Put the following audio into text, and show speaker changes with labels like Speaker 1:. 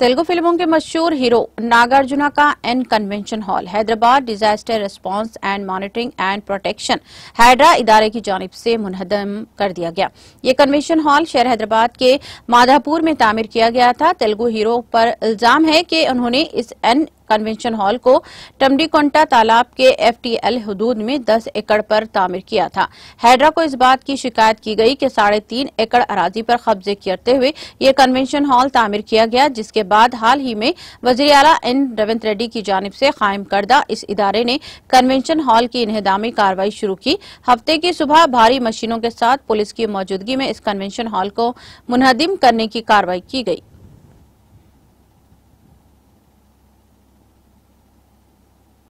Speaker 1: तेलुगु फिल्मों के मशहूर हीरो नागार्जुना का N convention hall Hyderabad disaster response and monitoring and protection HYDRAA इदारे की जानब से मुनहदम कर दिया गया ये कन्वेंशन हॉल शहर हैदराबाद के माधापुर में तामीर किया गया था तेलुगु हीरो पर इल्जाम है कि उन्होंने इस एन कन्वेंशन हॉल को टमडीकोंटा तालाब के एफटीएल हदूद में 10 एकड़ पर तामीर किया था हैडरा को इस बात की शिकायत की गई कि साढ़े तीन एकड़ अराजी पर कब्जे करते हुए यह कन्वेंशन हॉल तामीर किया गया जिसके बाद हाल ही में वजी अला एन रविंद रेड्डी की जानब से कायम करदा इस इदारे ने कन्वेंशन हॉल की इनहदामी कार्रवाई शुरू की हफ्ते की सुबह भारी मशीनों के साथ पुलिस की मौजूदगी में इस कन्वेंशन हॉल को मुनहदिम करने की कार्रवाई की गयी